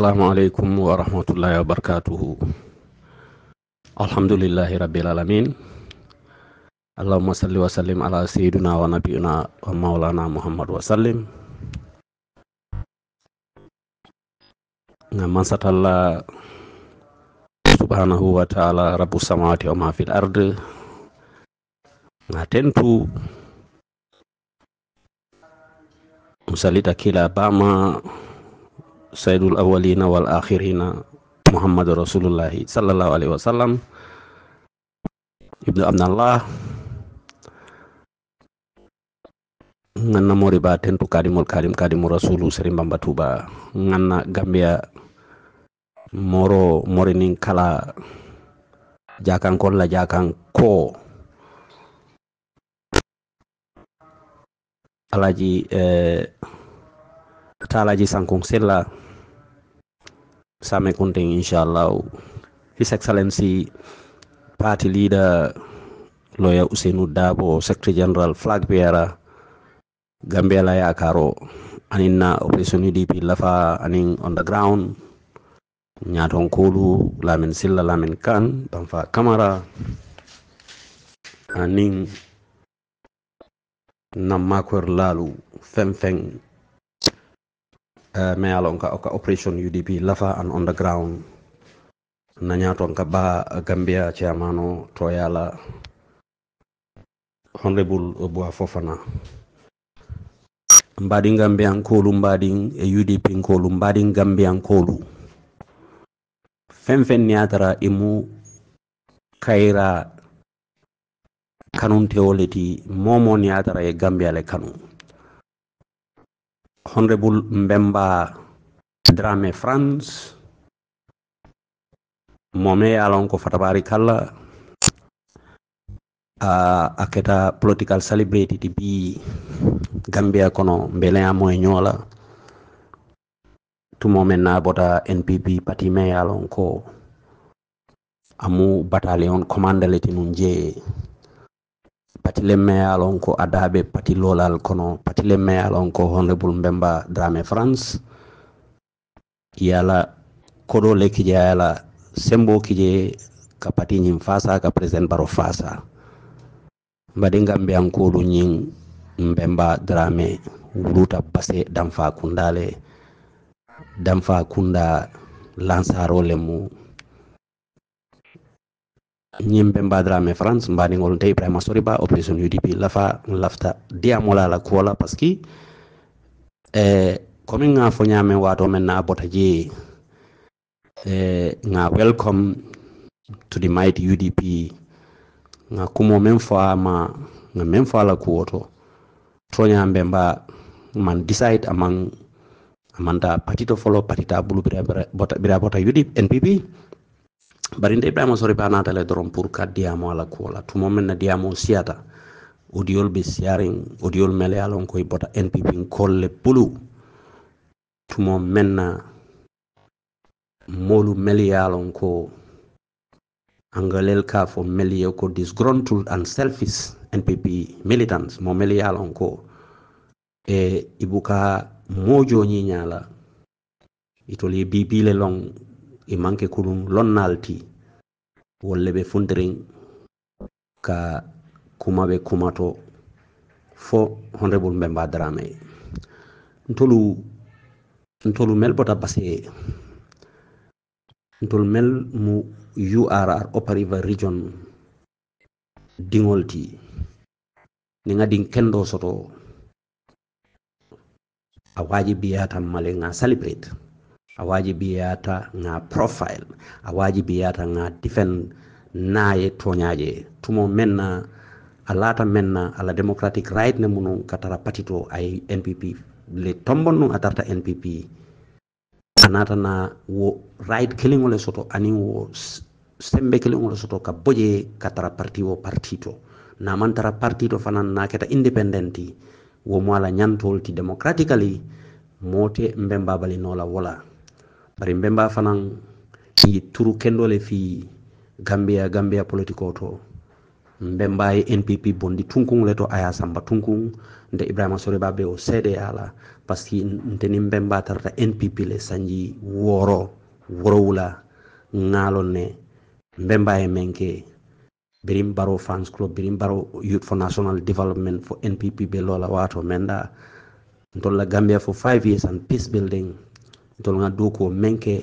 Assalamualaikum warahmatullahi wabarakatuh. Alhamdulillahi rabbil alamin. Allahumma salli wa sallim ala sayyidina wa nabiyyina wa maulana Muhammad wa sallim. Ngam satalla subhanahu wa ta'ala rabbu samawati wa ma fil ard. tentu musalita kila bama sayyidul awalina wal akhirina Muhammad Rasulullah sallallahu alaihi wasallam Ibnu Abdullah nganna mori baten to kadimul kadim kadimu rasulu sering bamba tuba nganna gambia moro morining kala jakan kola jakan ko alaji eh, ji sankung sella same kunting inshallah his excellency party leader Loya Usainu Dabo secretary general flag bearer la yakaro aninna na operation dp lafa anin on the ground nyaton kulu lamin silla lamin kan tanfa kamera, aning nammakoyr lalu, fen fen Eh, meyala on ka ka operation udp lafa and underground the ground ka ba eh, gambia ciamano to yala honorable boa fofana mbaɗi gambiyankolu mbaɗi e eh, udp nkolu mbaɗi gambiyankolu fen fen niyatara imu kayra kanun teoleti momo niyatara e gambia le kanum Honorable Mbemba Drame France mome alonko fatabari kala uh, aketa political celebrity ti bi gambia kono mbeleya moye ñoola tumo men na bota npp pati me alon amu battalion commander le ti le patile on ko adaɓe lolal kono le patile on ko honorable mbemba drame france yala kodo le kije yala sembo kije ka pati ñin fasa ka president baro fasa mbaɗi gam mbiyan koɗo ñin mbemba drame wuluta passé danfa kundale danfa kunda lansarole mu ñimɓe mbadiraɓe france mbanigol te ibrahima sori ba opposition udp lafa lafta diyamola la kuwola par ce que e eh, komin ga fo ñamen wato men na bota jeeye e eh, ga welcome to the might udp ga kumo men ma ga men fo la kuwo to toñamɓe mba man decide among amanta partito folo partita bulu bira bota, bira bota udp npp bari nde ibrahima sori ba natale doron pour ka diyamo ala kuwola tumo men na diyamo siyata audiol be siyarin audiol mele alon koy bota npp kolle pulu tumo men na molu mele alon ko angalel ka fo mele ko disgruntled and selfish npp militants mo mele alon ko e ibuka mojo nyinyala itoli bibile long i manke kulun lonnalti wolle ɓe fundirin ka kuma ɓe kumato fo honrebol ɓe mbadarame ntolu ntolu mel bota parce ntol mel mu urr upper river region diŋol ti ni ŋa diŋ kendo soto a wajibiyatam male ŋa celebrate awaji biyata nga profile awaji biyata nga defend naye toñaje tumo menna alata menna ala democratic right ne munu katara patito ay npp le tombonu atarta npp anata na wo right killing le soto ani wo sembe killing le soto ka boje katara parti wo partito na mantara partito fanan na keta independenti wo mo nyantol ti democratically mote mbemba balinola wala bari mbemba fanan i turu kendo le fi gambia gambia politiko to mbemba ye npp bondi tunkung le to aya samba tunkung nde ibrahima soreba be o seede ala paski ni mbemba tarata npp le sanji woro worowula ngalon ne mbemba e menke birim baro fans club birim baro youth for national development for npp be lola wato menda ntolla gambia for 5 years and peace building tolnga doko menke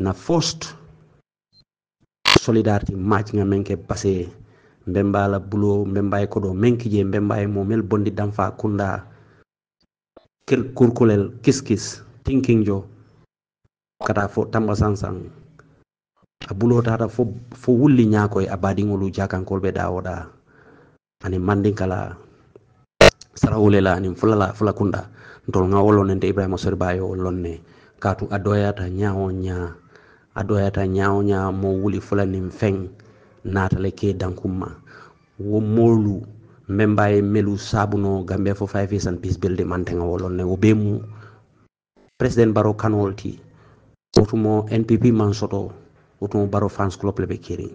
na first solidarity match nga menke passé mbemba la bulo mbemba e ko do menki je mbemba e mo mel bondi damfa kunda kel kurkulel kiskis thinking jo kata fo tamba sansang a bulo tata fo fo wulli ñakoy a baɗiŋolu jakankol ɓe dawoɗa anin mandinkala sarawulela anin fulala fula ani fulala fulakunda wo lonente ibrahima sorbayo lonne kaatu a doyata ñaawo ñaa a doyata ñaawo ñaa mo wuli fula nin feŋ naatale ke ma wo moolu meŋ ye melu saabuno gambe fo five years and peace building manteŋa wo ne wo bee mu president baro kanol ti wotumo npp maŋ soto baro france club le be keriŋ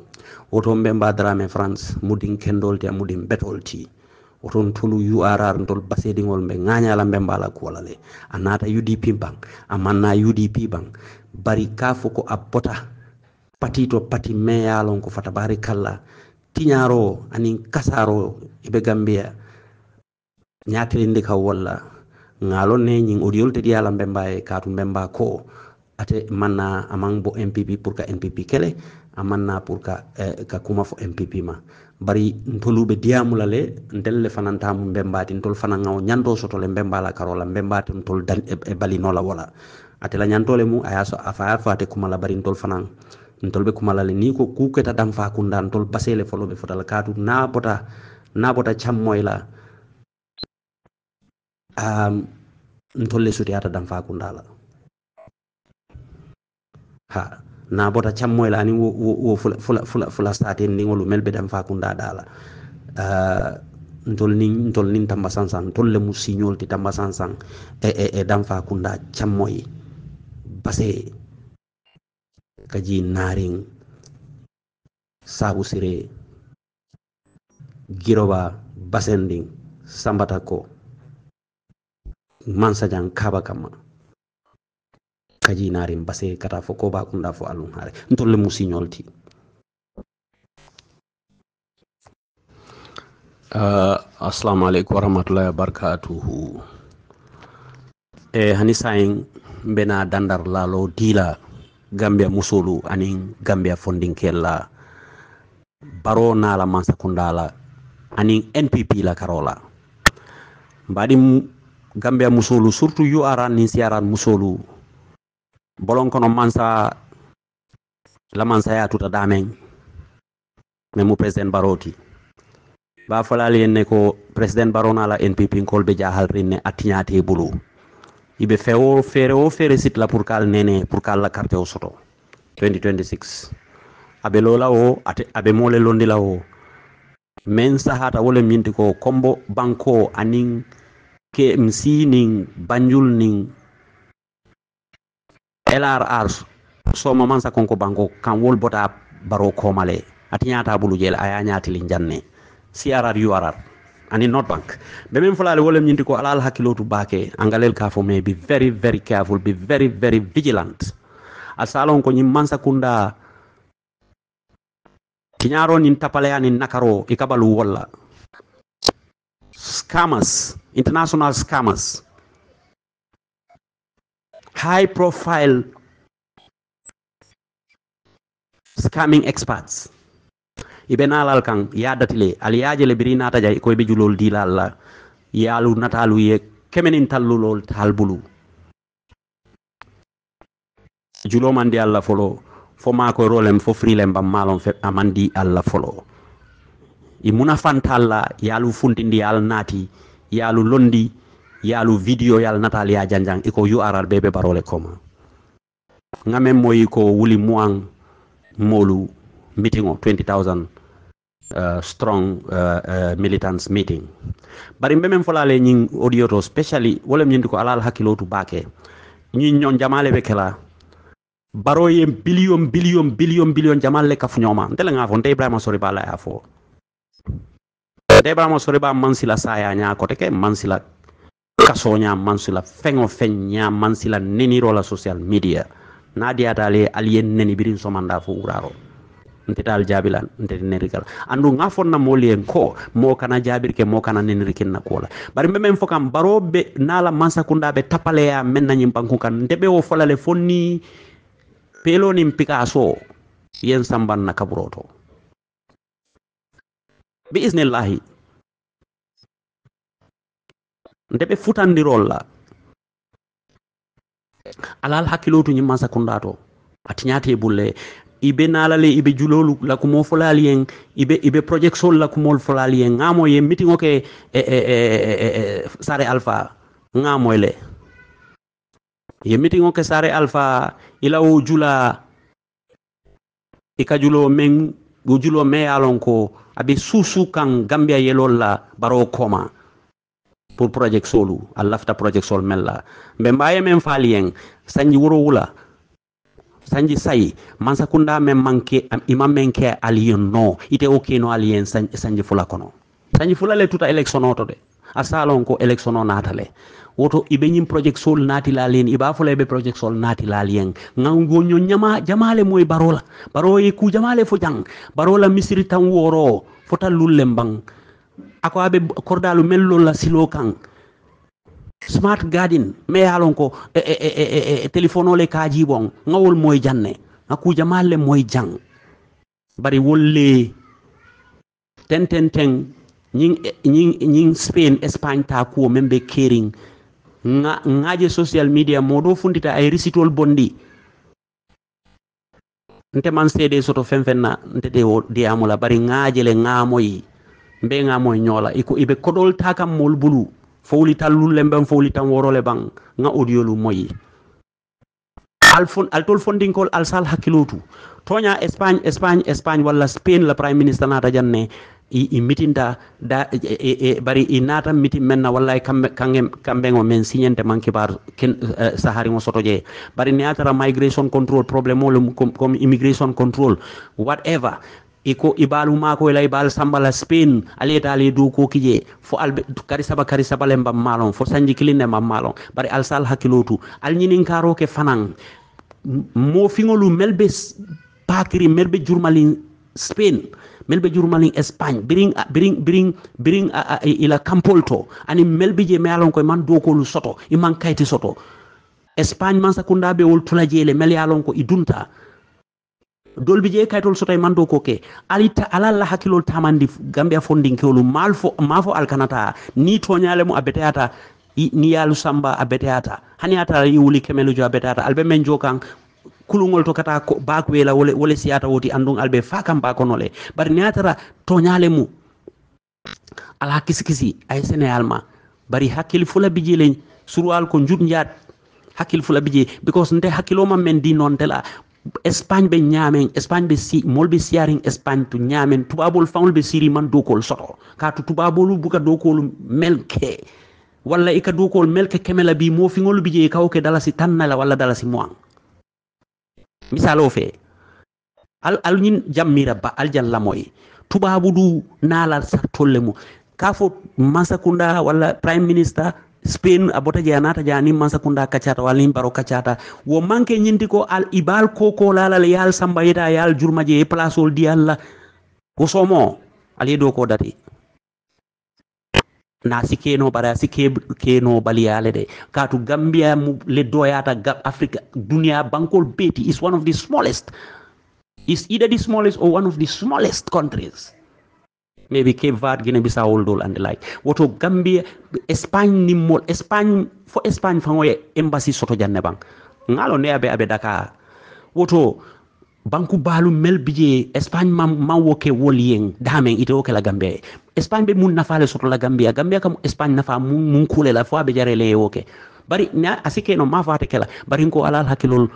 woto meŋ be a france mudin kendol ti a mudin betol ti oton tolu urr ntol basediŋol mbe ŋañala mbe mbala kuwola le a naata udp bank a manna udp bank bari ka fo ko a bota pati to pati me ye lon ko fatabari kalla tiñaro aniŋ kasaro i be gambiya ñatilindi kaw walla ŋalo ne ñiŋ odiyolu tedi be la mbemba ye be mba ko ate manna amaŋ bo npp pour ka npp kele a manna pour ka, eh, ka kuma fo npp ma bari ntolu be lale ntoluɓe le ntelle fanantamu mbembati ntol fana ŋawo ñanto sotole mbembala karola mbembati ntol dal e, e bali balinola wala atela ñantole mu ayaso afa afaya fate kumala bari ntol fanan ntol be kumalale ni ko kuketa dam fa kunda ntol basele foloɓe fotala katu na bota na bota cammoyla um, suti ata dam fa kundala ha na bota cammoyla ani wo, wo, wo fula, fula, fula, fula mel be dan fa dala uh, ntol ni ntol ni tamba sansan ntol le mu siñol ti tamba sansan e e e dan fa kunda cammoy base kaji naring sabu sire giroba basending sambata ko mansajan kaba kama kajinarim base kata fo ko bakunda fo alum hare ntolle musiñolti uh, ah, assalamu alaikum warahmatullahi wabarakatuhu e eh, hani sayin mbena dandar lalo dila gambia musolu anin gambia fondinkel la baro nala mansa kundala anin npp la karola mbadi gambia musolu surtout yu aran nin siaran musolu bolon kono mansa la mansa ya tuta damen me mu president baroti ba falal en ne ko president barona la npp kol be jahal rinne atiñate bulu ibe fewo fere o fere sit la pour kal nene pour kal la carte o soto 2026 abe lola o ate, abe mole londi la o men sahata wole minti ko kombo banko anin kmc nin banjul nin lrr ars soma mansa konko banko kan wol bota baro komale atiñata bulu jeel aya ñatili janne crr urr ani not bank be men fulale wolem ñinti ko alal hakkilotu baake angalel ka fo mais be very very careful be very very vigilant a salon ko ñin mansa kunda kiñaro nin tapaleya nakaro i kabalu wolla scammers international scammers high profile scamming experts ibena naalal kan ya ali yaajele biri naataja koye be julol lal la yaalu natalu ye kemenin tallulol julo mandi alla folo fo ko rolem fo frilem bam malon fe amandi alla folo i muna fantalla yaalu funtindi yaal naati yaalu londi yalu video yal natalia janjang iko url bebe barole koma ngame moy ko wuli muang molu meetingo 20000 uh, strong uh, uh, militants meeting bari mbe men folale nyin audio to specially wolem ñi ko alal hakilo bake ñi ñon jamale be baro ye billion billion billion billion jamale kaf ñoma ndel nga fo ndey ibrahima e sori bala ya fo ndey ibrahima e sori ba sila saya nya ko man sila kaso ñamansula feŋo feŋ ñamansila neniro la social media na diyatale aliye neni birin somanda fo wuraro ntetal jaabilan ntete nerikala andu nga fonna moolu ko mo kana jabir ke mo kana neniri kinna kola bari meme men fo kam baro be mansa mansakunda be tapaleya men na nyim banku kan nte wo folale fonni nim pikaso yen samban na kaburo bi biisnillahi ndeɓe la alal hakkilotu ñimman masa kundato a tiñate bulle ibe nalale ibe julolu lakumo folali yen ibe ibe projectiol lakumol folali yen ngamo ye meeting oke e, e, e, e, e, sare alpha ngamo le ye meeting oke sare alpha ila o jula ika julo meŋ wo julo me alonko a abe susu kan gambia yelol la baro koma pour project solu a lafta project sol men la mbe mbaye men faali sanji wuro wula sanji sayi mansa kunda men manke imam men ke alien no ite o keno alien sanji, sanji fula kono sanji fula le tuta election oto de a salon ko election on naata woto ibe ñim project sol nati la len iba fula be project sol nati la len ngango nyo nyama jamale moy barola baro e ku jamale fo jang barola misri tan woro fota lullem ako abe kordalu la silo kang smart garden me meyalon ko e, e, e, e, e téléphone ole ka jiɓon janne a kuja malle moye jang bari wolle ten ten ten ñing ñing ñing spain espagne ta ko men ɓe kering nga ngaje social media moɗo fundita ay risitol bondi nte man cede soto fen fen na nte de di amula bari ngaaje le ngaamoyi mbenga moy ñola iko ibe kodol taka mol bulu fowli talul lembem fowli tam worole bang nga audio lu moy alfon altol funding kol alsal hakilotu toña espagne espagne espagne wala spain la prime minister nata janne i, i meeting da, da e e, e, e, bari i nata meeting menna wallahi kambe kangem kambe ngo men signente manki bar ken uh, sahari ngo soto je bari ne migration control problem mo comme immigration control whatever iko ibalu mako ila ibal sambala spin ali tali du ko kije fo al kari saba kari saba le mbam malon fo sanji kline mbam malon bari al sal hakilotu al nyinin karo ke fanan mo fingolu melbe pakiri melbe jurmalin spain melbe jurmalin espagne biring biring biring biring ila campolto ani melbe je malon ko man do ko lu soto iman kayti soto espagne man sakunda be wol tulaje le mel yalon ko idunta dolɓe jeeyi kaytol so tawi manto ko ke alita la hakkilol tamandi gambia fondinkeolu mal fo ma fo alkanata ni toñale mo a beteyata ni yalu samba a hani ata yi wuli kemelu jo beteyata albe men jokan kan kulugol to kata ko bak wela wole, wole siata woti andung albe fakam ba ko nole bar ni atara toñale mu ala kisikisi ay senegal ma bari hakil fula biji len surwal ko njut njat hakil fula biji because nde hakilo hakkiloma men di non tela espagne ɓe ñaameng espagne ɓe si molɓe siyarin espagne to ñaamen tubabol fawol ɓe siri man dowkol soto ka to tubabolu buka dowkol melke walla ika e dowkol melke kemela bi mofigolu bije kawke dalasi tannala walla dalasi moan misal o fe al alñin jammira ba aljan lamoye tubabu du naalal sa tolle mum ka fo masakunda walla prime ministre spain a bota je anata je anin mansakunda kaccata walla baro kaccata wo manke ñindi ko al ibal kokolalal yaal samba yeta yaal jurma je e place ol di allah ko somo alaye dow ko dati na si keno bara si ke, keno baliyale de katu gambia mu le leddoyata africa duniya bankol beeti is one of the smallest is either the smallest or one of the smallest countries maybe cape verde guinea bissau oldol and the like woto gambia espagne nimmol espagne fo espagne fangoye embassy soto janne bang ngalo ne abe abe dakar woto banku balu mel bije espagne mam mawo ke wolien dame ito ke la gambia espagne be mun nafa le soto la gambia gambia kam espagne nafa mun mun kule la fo abe jare le yoke bari na asike no ma fate kala bari ko alal hakilol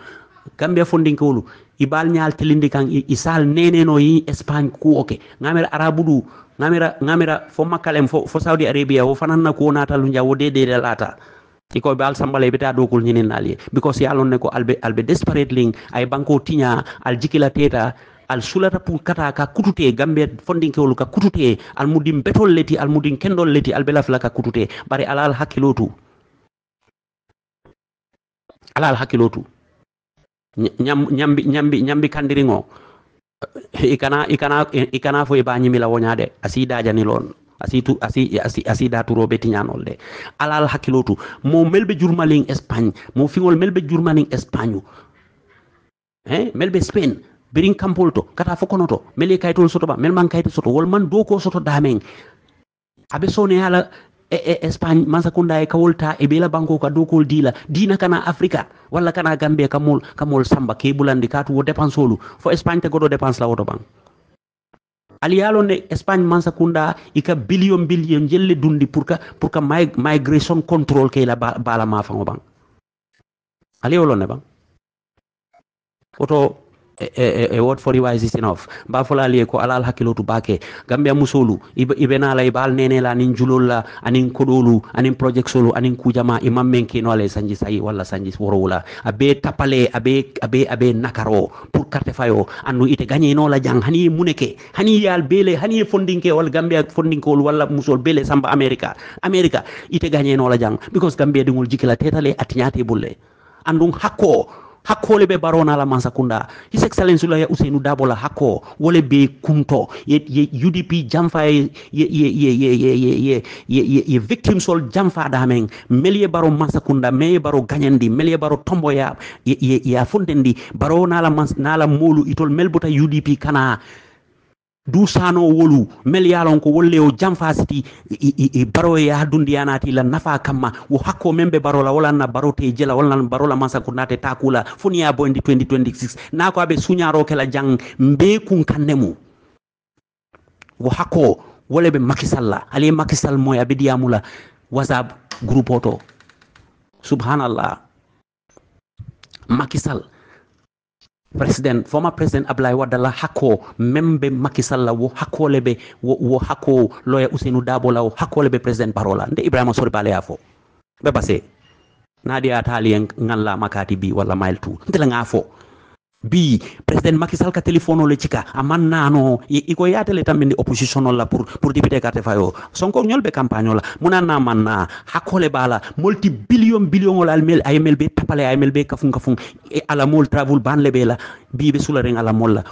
gambia fondin ko ibal ñal tilindi kan isal neneno yi espagne ku oke ngamira arabu du ngamira ngamira fo makalem fo, fo saudi arabia wo fanan na ko nata lu njaw de de lata iko bal sambale bita dokul ñinin nali because lon ne ko albe albe desperate ling ay banko tinya al jikila teta al sulata pour kata ka kutute gambe fondinkewol ka kutute al mudim betol leti almudin kendol leti albelafla ka kutute bari alal hakilotu alal hakilotu ñambi ñambi ñambi kandiringo ikana ikana ikana fo ba ñimila woñade asi dajani lon asi tu asi asi asi da turo beti ñanol de alal hakilotu mo melbe jurmaling espagne mo fingol melbe jurmaling espagne eh, hein melbe spain birin kampol to kata fo kono to mele kaytol soto ba mel man kayte soto wol man do ko soto dameng abe sone ala e, eh, e eh, espagne mansakunda e eh, kawol ta e bela banko ka dow kol diila dina kana africa walla kana gambia kamol kamol samba ke bulandi ka wo dépense olu fo espagne te goɗo dépense la woto ban aliyalo ne espagne mansakunda ika billion billion jelle dundi pour ka pour ka migration control ke la bala ma fango ban aliyolo ne ban oto e woto foti mba fola bafolali ko ala alhakkilo to bake gambe musolu ibenala e baal nenela anin la anin kudulu anin project solo anin kujama menki no e sanji sayi walla sanji worowla abe tapale abe abe abe nakaro pour carte fayo andu ite la jang hani muneke hani yal bele hani fondinke walla gambe fondinkewol walla musol bele samba america america ite la jang because gambia dingul jikila tetale atinyate bulle andu hakko hakkole ɓe mansa kunda his excellence ya usenu dabola hakko wole be kumto ye, ye udp jamfa ye, ye, ye, ye, ye, ye, ye, ye, ye victime sol da men melie baro mansakunda meye baro ganyandi melie baro tombo ya, ya, ya fontendi baro nala, mans, nala molu itol melbuta udp kana dusano wolu mel yalon ko wolle o jamfasiti baro e hadundiyanati la nafa kamma wo hakko membe barola baro barote e jela baro barola mansa ko nate takula foni ya bondi 2026 na ko abe suñaro kala jang mbe kun kannemu wo hakko wole be makisal la ali makisal moy abe diamula wasab groupe subhanallah makisal president former president abdoulaye wadala hako même be macky wo hakole be wo, wo hako loya usenu dabola wo hakole be president barola nde ibrahima sori bale fo be base nadi atali ngan la makati bi wala mile 2 ndela nga fo bi president Macky Sall ka telefono le cika aman nano tele yatele ni opposition la pour pour député carte fayo sonko ñol be campagne la muna na man na hakole bala multi billion billion la mel ay mel be tapale ay mel be kafun kafun e ala mol travel ban le be la bi be sulare reng ala mol la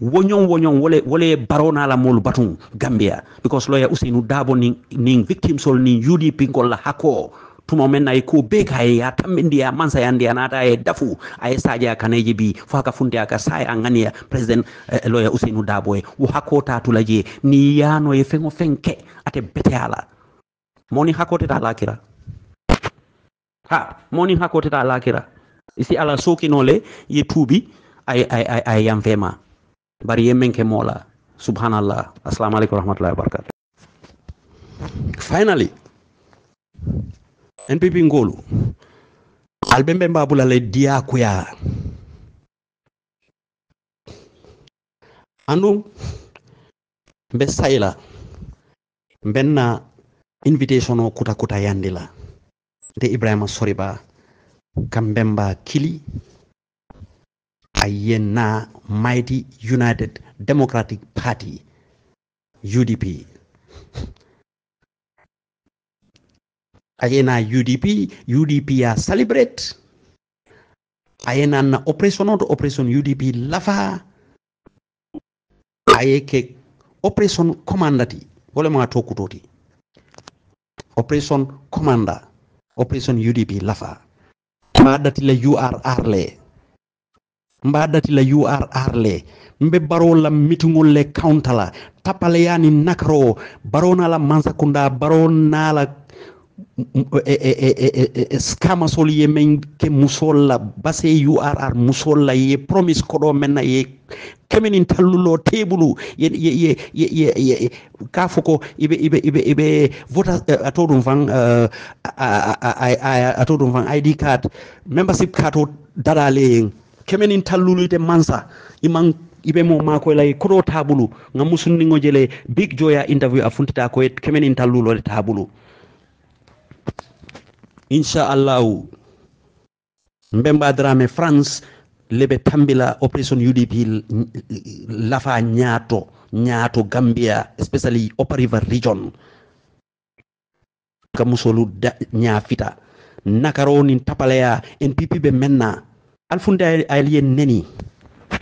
woñon woñon wole wolé barona la mol batun gambia because loya usenu dabo ni ni victim sol ni UDP ngol la hako tuma men ay ko be kay ya tammindi ya mansa yandi ya ta ay dafu ay saja kaneji bi fo ka funde aka a angania president eh, eh lawyer Usainu Daboe wo hakota tulaje ni yano ye fengo fenke ate bete ala moni hakote ta lakira ha moni hakote ta lakira isi ala soki le ye tubi ay ay ay ay yam fema bari yemen ke mola subhanallah assalamu alaikum wa barakatuh finally npp ngolu alɓe ɓe mbabula leddi yakuya andu mbe sayla mbenna invitation o kuta kuta la ibrahima soriba kambemba kili a mighty united democratic party udp ayena UDP UDP ya celebrate na oppression oto oppression UDP lafa ayeke oppression commandati mga toku toti. oppression commander oppression UDP lafa mbadati la URR le mbadati la URR le mbe baro la mitingol le counter la tapale yani nakaro baro na la mansakunda baro na la skama sol ye men ke musol la base urr musol la ye promise koɗo men na ye kemenin tallulo tebulu ye ye ye ye ka fo ko ibe ibe ibe ibe vota ato ɗum fan ato ɗum fan id card membership card o darale yen kemenin tallulude mansa iman ibe mo mako lay koɗo tabulu ngam musunniŋo big joya interview a funtita koye kemenin tallulode tabulu inchallahu mbemba drame france lebe tambila opération udp lafa nyato nyato gambia especially upper river region ka musolu ñaafita nakaro nin npp ɓe menna alfunde aliye neni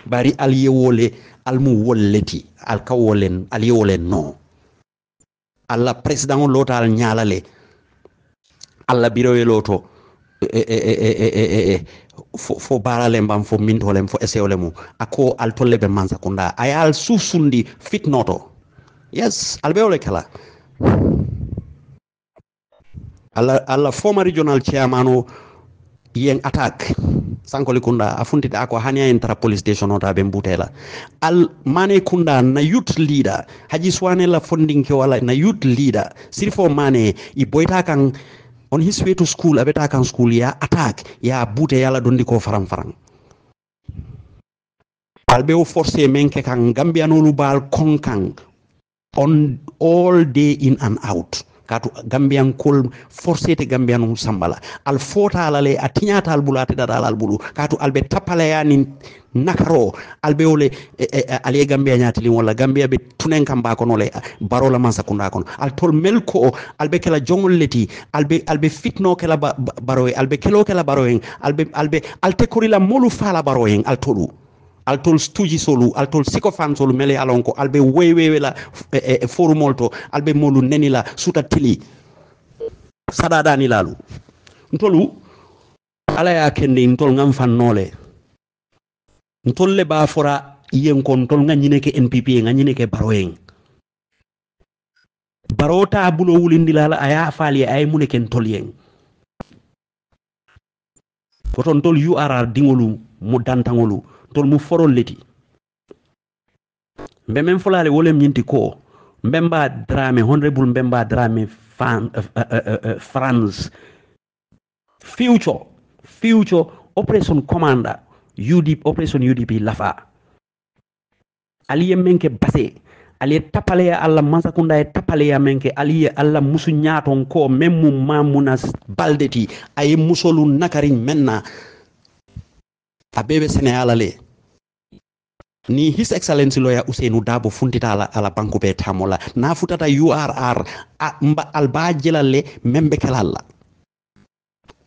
bari aliye wole almu woleti alka wolen aliye wole no alla president lotal nyalale allah biroyelo to e, e, e, fo baralem bam fo mintolem fo esewle mum ako altolle ɓe mansakunda a yaal suufsundi fitnoto yes alɓewole kala allah allah former regional chairman o yen attaque sankoli kunda a funtita ko hani en tara police station ota ɓe mbutela al mane kunda na youth leader haji suwane la fondinke wala na youth leader sirfo mane i boyta kan on his way to school abeta kan school ya attaque ya bute yala dondi ko faran faran albe o forcé e men ke kan gambiyanolu baal konkan on all day in and out kaatu gambiyankol forcete gambiyanum sambala al fotalale a tiñata al bulu a teɗata alal bulu kaatu alɓe tappalayanin nakaro alɓe wole e, e, e aliye gambiya ñatilin walla gambiya ɓe tunen kam mba kono le barola man sakunda kono tol melko albe alɓe kela jongol leti albe albe fitno kela ba, ba, baro en kelo kela baro albe albe alte korila molu fala baro al altoɗu altol stuji solu altol sikofan solu mele alon ko albe wewewe la e, eh, e, eh, foru molto to albe molu neni la suta tili sadadani lalu ntolu ala ya kende ntol ngam fannole ntol le ba fora yen kon ntol nga nyine ke npp nga nyine ke baroeng barota bulo wulindi lala aya fali ay mune ken tol yeng koton tol urr dingolu mo dantangolu tol mu foron leti mbe men folale wolem nyinti ko mbemba drame honorable mbemba drame fan, uh, uh, uh, france future future operation commander udp operation udp lafa aliye menke base aliye tapaleya alla mansakunda ye tapaleya menke aliye alla musu nyaaton ko même mu mamuna baldeti ay musolu nakari menna abebe bebe seneyala ni his excellency lawyer useinu dabo funtita ala, ala banko be tamola na futata urr a, mba alba jelal le membe kelal la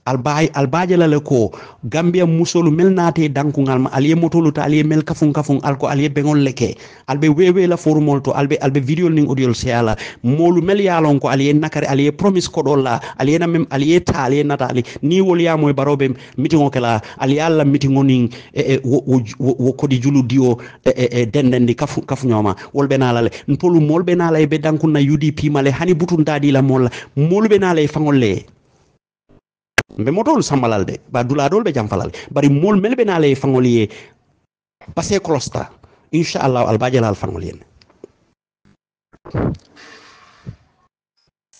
albay albaje lale ko gambia musolu mel danku ngalma ma motolu ta aliye mel kafun kafun alko aliye bengol leke albe wewe la forumol to albe albe video ning audio siala molu mel yalon ko aliye nakare aliye promise ko dolla aliye na mem aliye ta aliye natali ni wol ya moy barobe mitingo kala aliye alla mitingo ning e, e, wo, wo, wo, kodi julu dio e, e, e di kafun kafun nyoma wol be benalale ntolu mol be benalay be danku na udp male hani butun dadi la mol be mol fangol le mbe motolu sambalal de ba dol be jamfalal bari mol mel be naale fangol ye passé colosta inchallah al fangol yen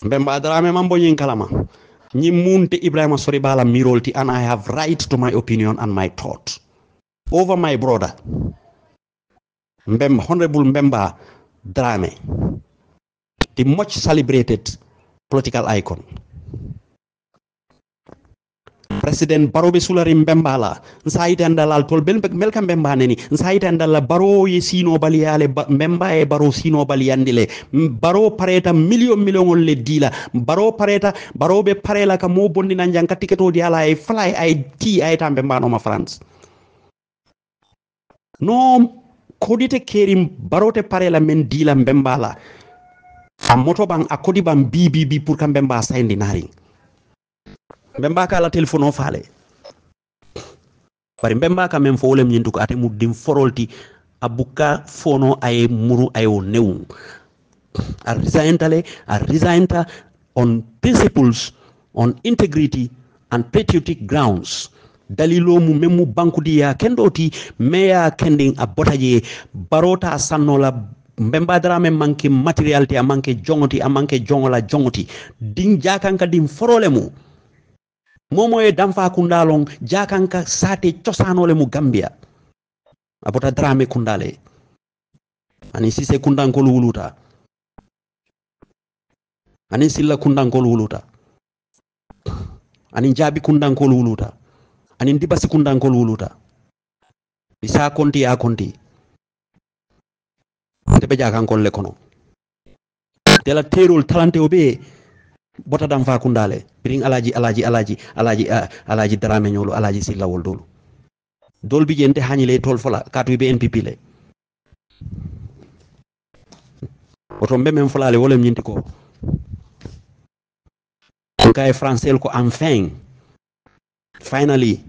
mbe mba darame mambo nyin kalama ñi munte ibrahima sori bala mirolti and i have right to my opinion and my thought over my brother mbem honorable mbemba drame the much celebrated political icon president baroɓe sularin bembala sayitanda lal tol bel melka bembaneni sayitanda la baro ye sino baliyale bemba e baro sino baliyandi le baro pareta million million ol le dila baro pareta baroɓe parela ka mo bondina janka ticketodi ala e fly ay ti ayta bembanoma france no kodite kerim barote parela men dila bembala a moto ban a kodi ban bibibi pour kam bemba sayndi naring mbembaka la telefono faale bari mbembaka men fo wolem ñintu ko ate mu dim forolti abuka fono aye muru wo newu a le a resignta on principles on integrity and patriotic grounds dalilo mu men mu bankudiya kendo ti meya kendin a botaje barota la mbembadara manke materiality a manke jongoti a manke jongola jongoti din jakan ka foro le mu ye danfa kundalon jakanka sate le mu gambia abota drame kundale ani sise kundankol wuluta ani silla kundankol wuluta ani jabi kundankol wuluta ani dibasi kundankol wuluta bisa konti ya konti tebe jakankol le kono dela terul talante obe bota dam fa kundale birin alaji alaji alaji alaji ah, alaji darame ñolu alaji sillawol dolu bi jente le tol fola katu be npp le oto mbe men folale wolem ñinti ko kay français ko enfin finally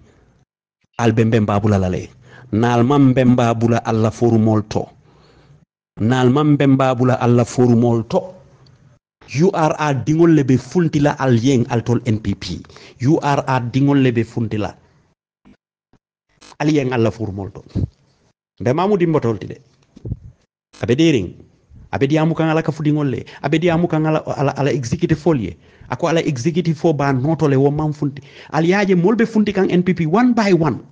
al bembe mbabula lale naalman mbe mbabula allah forumol to nal mam bembabula alla forumol to URR dingol le be funtila al yeng al tol NPP URR dingol lebe be funtila al yeng alla furmol to be mamu dimbo tolti de abe dering abe di amu kangala ka fudingol le abe di amu kangala ala, ala executive folie ako ala executive fo ba notole wo mam funti al yaje molbe funti kan NPP one by one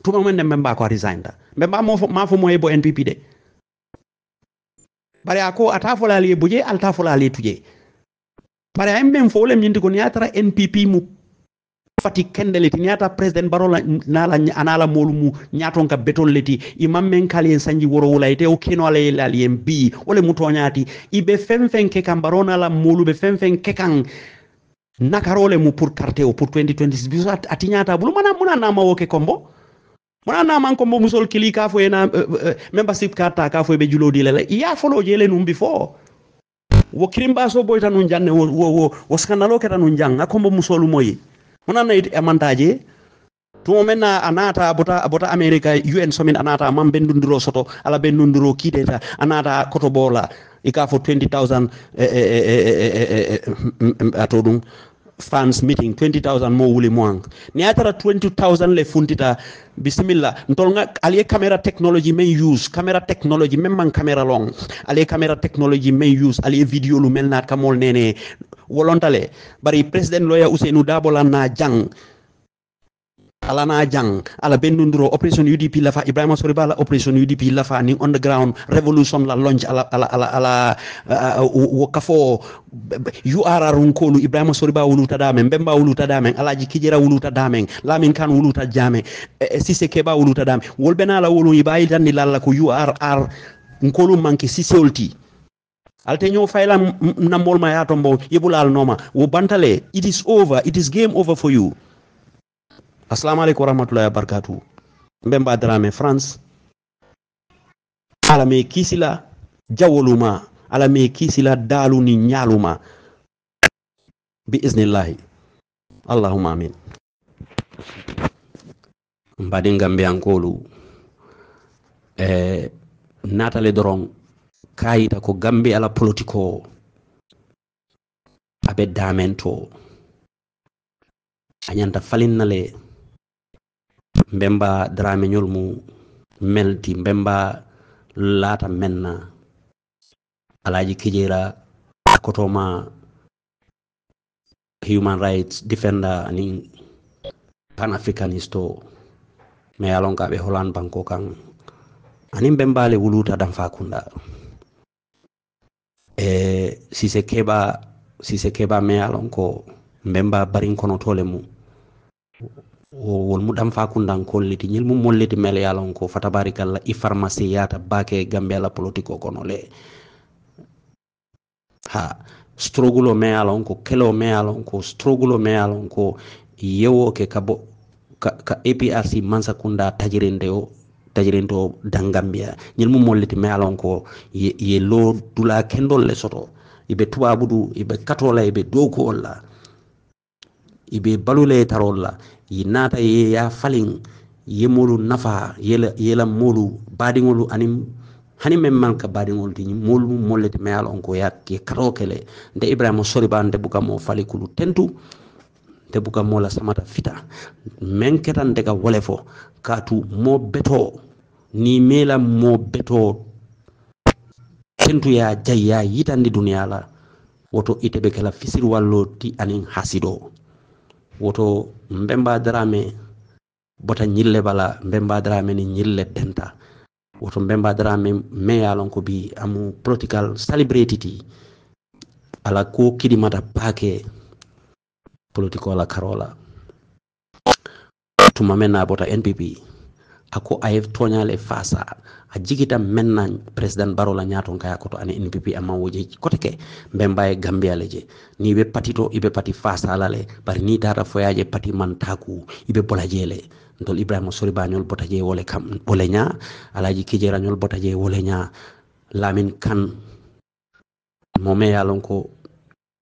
tuma men memba ko resign da memba mo mafo moye bo NPP de bare a ko ata folali ye buje alta folali ye tuje bare ayen men fo wolem ñinti ni yatara npp mu fati kende leti ni yata president baro la nala anala molu mu ñaton ka betol leti imam men kali sanji woro wula ite o kino ala ye ali yen bi wole mu toñati ibe fen fen ke kan baro nala molu be fen fen ke kan nakarole mu pour carte o pour 2026 biso atiñata bulu mana muna namawo ke kombo mona naman kombo musol kili ka fo ena uh, eh, uh, eh, membership karta ka fo be julodi lele ya folo jele num before wo kirimba so boyta nun janne wo wo wo skandalo keta nun janga kombo musolu moyi mona na it amantaje tumo men na anata bota bota america un somin anata man bendundiro soto ala bendundiro kideta anata koto bola ika fo 20000 eh, eh, eh, eh, eh, eh, eh, eh mm, mm, fans meeting 20000 mo wuli mwanga ni atara 20000 le fundita bisimilla ntolnga aliye camera technology men use camera technology men man camera long aliye camera technology men use aliye video lu mel kamol nene wolontale bari president loya usenu dabola na jang alana jang ala bendunduro operation udp lafa ibrahima sori bala operation udp lafa ni underground revolution la launch ala ala ala ala wo kafo urr runkolu ibrahima sori ba wuluta damen bemba wuluta damen alaji kijira wuluta damen lamin kan wuluta jame e, e, sise keba wuluta damen wolbenala wolun ibayil tan ni lalla ko urr nkolu manke siseol ti alte ñoo fayla namol ma yatombo yebulal noma wo bantale it is over it is game over for you assalamu aleykum warahmatullahi wabarakatuhu mbemba darame france ala me kisila jawoluma ala me kisila daalu ni ñaaluma biisnillahi allahuma amin mbaɗi gambiyankolu e eh, natale doron kayita ko gambe ala politico abe damento damen to a ñanta falinnale mbemba drame dramenyol mu melti mbemba lata menna alaji kijera akotoma human rights defender ani pan africanisto me yalon be holan banko kan ani mbembale wuluta dan fa kunda e sise keba sise keba me yalon mbemba barinkono kono tole mu dam fa ñel mu mum molliti mel yalon ko fatabarikallah i pharmacie yata bake gambela politico o kono le ha strogulo me meyalon ko kelo meyalon ko strogulo me meyalon ko yewo ke kabo ka, ka aprc mansa kunda tajirende o tajirinde o dangambia ñil mum me meyalon ko ye, ye lo dula kendol le soto ibe tubabudu ibe katola ibe doko la i be balo la ye tarol la i naata ye ye falin ye molu nafa ye molu baadiŋolu aniŋ hani meŋ maŋ ka baadiŋolu ti moolu moolu le ti meŋ ye loŋ ko ye ke karoo ke le nte ibrahima soriba nte buka moo fali kulu tentu nte buka moo la samata fita meŋ keta nte ka wo le fo kaatu moo betoo niŋ mee la moo betoo tentu ye a jayi ye a yitandi duniyaa la woto ite be ke la fisiri ti aniŋ hasidoo woto mbembadirame bota ñille bala mbembadirame ni ñille denta woto mbembadirame meyalon ko bi amu political celebrity ala ko kidimata paake politiko la karola tuma men bota npp ako aye toñale fasa a jigita menna president baro la ñaton kaya koto ane npp ama woje kote ke mbembaye gambia le je ni be patito ibe pati fasa la le bari ni tata foyaje pati man taku ibe bola le ndol ibrahima sori soribañol bota je wole kam wole ña alaji kijerañol bota je wole ña lamin kan mome yalon ko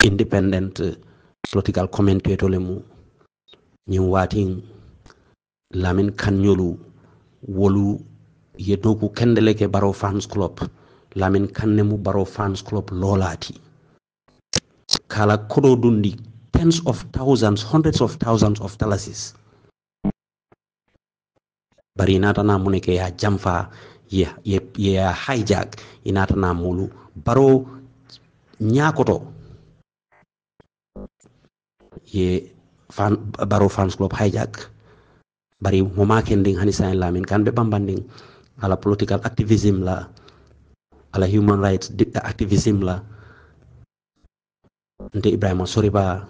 independent political commentator le mu ñim watin lamin kan ñolu wolu yetoku kendele ke baro fans club lamin kannemu baro fans club lolati kala kodo dundi tens of thousands hundreds of thousands of dalasis bari natana muneke ya jamfa ya, ya, ya hijack inatana mulu baro ñakoto ye fan, baro fans club hijack bari mo maken ding hani sain lamin kan be bambanding ala political activism la ala human rights activism la nte ibrahima soriba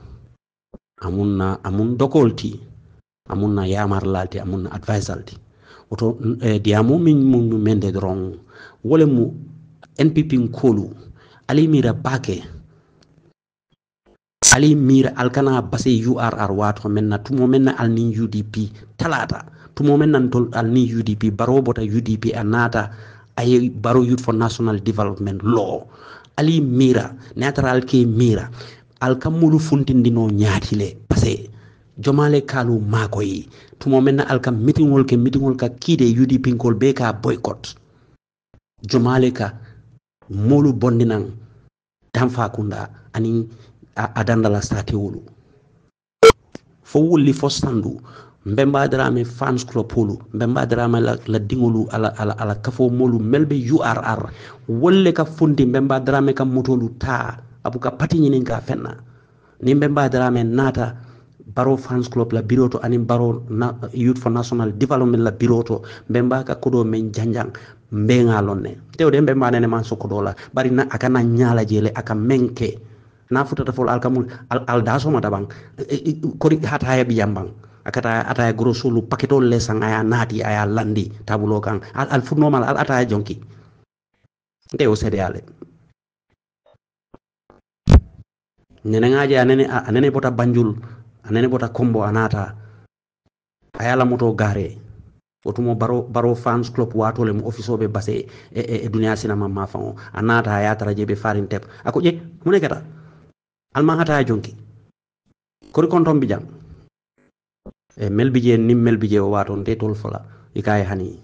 amun na amun dokolti amun na yamar lalti amun na advisal oto woto eh, diamo min mu mende drong wole npp nkolu alimira bake ali mira alkana base urr wato menna tumo menna alnin udp talata tumo menna tol alnin udp baro bota udp anata ay baro youth for national development law ali mira natara alke mira alkamulu funtindino ñaatile pase jomale kalu makoyi tumo menna alkam mitingol ke mitingol ka kiide udp ngol be ka boycott jomale ka molu bondinan danfa kunda anin a adandala satiwolu fo wulli fo sandu mbembadirame fans clopolu mbembadirame la, la dingulu ala, ala, ala kafo molu melbe urr wolle ka fundi mbemba mbembadirame ka mutolu ta abu ka pati ñinin ka fenna ni mbemba mbembadirame nata baro fans club la biroto to baro na, youth for national development la biroto mbemba ka kodo men janjang mbenga lonne tewde mbemba nene man sokodola bari na aka na nyala jele aka menke na futatafol alkamul al, al dasomata ɓan kodi hataya ɓiyam ɓan akata ata ya grosolu paquetol le san aya nati aya landi tabulo kan al, al normal al ata ya jonki nte o sede ale neneŋaje anene anene bota banjul anene bota kombo anata aya la moto gare otumo baro baro fans club watole mo office obe base e, e, e duniya sinama ma anata ayatara je be farin tep akoje je mune kata alma hata jonki kori kon ton bijam e ni mel melbije o waton de tol fola ikaye hani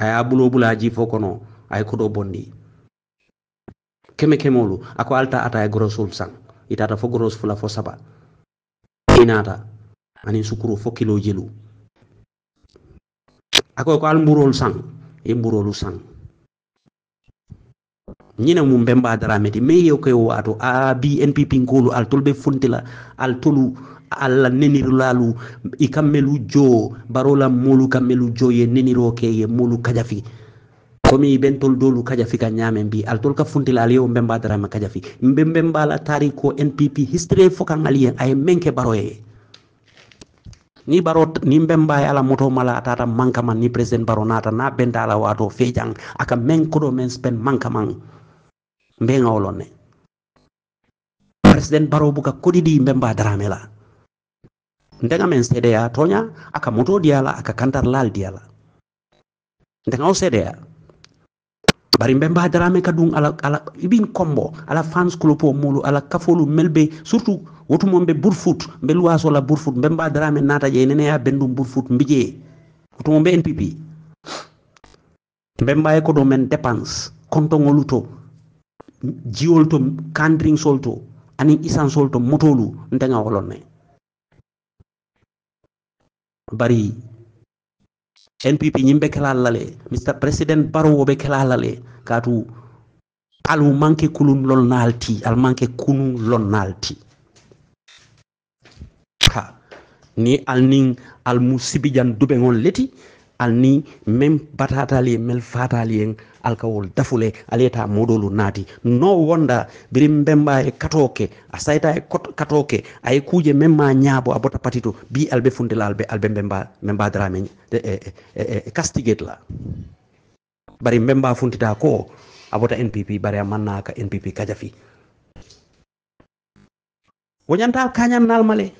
aya bulo bulaji fo kono ay koɗo bondi keme kemolu ako alta ata e grosul san itata fo gros fula fo saba inata anin sukuru fo kilo jelu ako ko al mburol san e mburolu san ñine mum bemba darameti me yow koye wato a bi npp ngolu al tol be la al tolu alla nenirulalu i kammelu jo barola molu kammelu jo ye neniro ke ye molu kajafi komi i bentol dolu kajafi ka ñamen bi al tol ka la yow yew bemba darama kajafi mbe mbala tari ko npp history fokan ali ay menke baroye ni baro ni mbemba ala moto mala atata mankaman ni president baro nata na bendala wato fejang aka men kodo men spend mankaman mbeŋawolonne president baro buka kodidi mbemba darame la ndenga men sedeya toña aka moto diyala aka kantar lal diyala ndengawo sedeya bari mbemba darame kadun ala ala ibin kombo ala fans kulopo mulu ala kafolu melbe surtout wotumo mbe burfut mbe luwaso la burfut mbemba darame nata je neneya bendum burfut mbije wotumo mbe npp mbemba e ko do men dépense kontongoluto jiwol to kandring sol to anin isan sol to motolu ntenga wolon ne bari npp ñiŋ ñimɓe kelal lale mr president barowo ɓe kelal lale kaatu alu manke kulum lol ti al manke kunum lol nalti ha ni alnin al musibijan duɓe le ti alni même batatali mel fatali en alkawol dafule aleta modolu naati no wonda birim bemba e katoke a sayta e katoke aye kuje même ma ñaabo a bota patito bi albe fundela albe albe bemba memba men e e, e, e, e, castigate la bari bemba funtita ko a bota npp bari a mannaka npp kajafi wonyanta kanyam male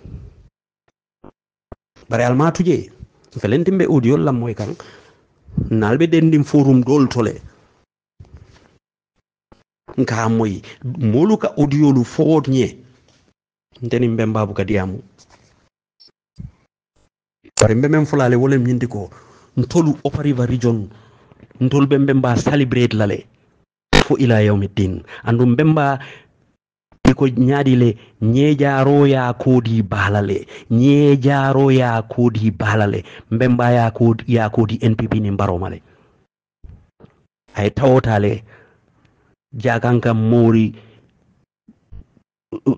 bari almatuje felentimɓe audio lammoy kan nalɓe ɗenndin forum dol tole nka moyi molu ka audio lu fowot ñe nteni mbe mbabu kadiyamu bari mbe men fulale wolem ñindi ntolu opariva region ntolu ɓe mba celebrate lale fo ila yawmiddin andu mbe iko ñaaɗile ñeejaroya koodi baala le ñeejaroya koodi baala le mbemba ya koodi ya koodi npp ni mbaromale ay tawota le mori moori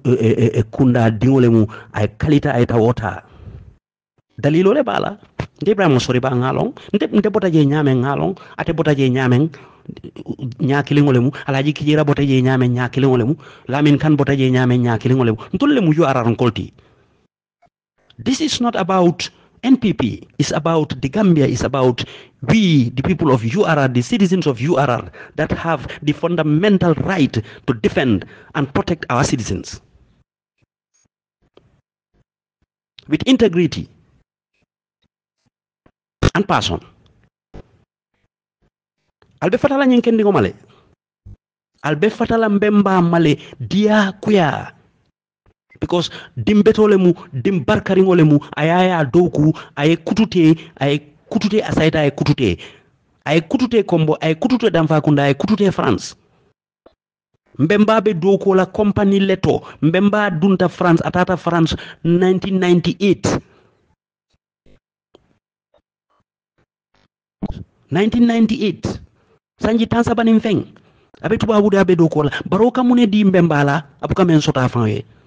e, e, e kunda dingole mu ay kalita ay tawota dalilole bala baala nde ibrahima sori ba ngalong nde nde bota je nyame ngalong ate bota je nyame ñakiliŋole mu alaji kijira bota je ñame ñakiliŋole mu lamin kan bota je ñame ñakiliŋole mu ntolle mu yu ararankolti this is not about NPP is about the Gambia is about we the people of URR the citizens of URR that have the fundamental right to defend and protect our citizens with integrity an person albe fatala nyen kendingo male albe fatala mbemba male dia kuya because dimbetole mu dim barkari ngole mu ayaya doku aye kutute aye kutute asaita aye kutute aye kutute kombo aye kutute danfakunda aye kutute france mbemba be doko la compagnie leto mbemba dunta france atata france 1998 1998 sanji tan sabani feng abe tubabu a be do ko la baro kamune di mbembala abuka men sota fanwe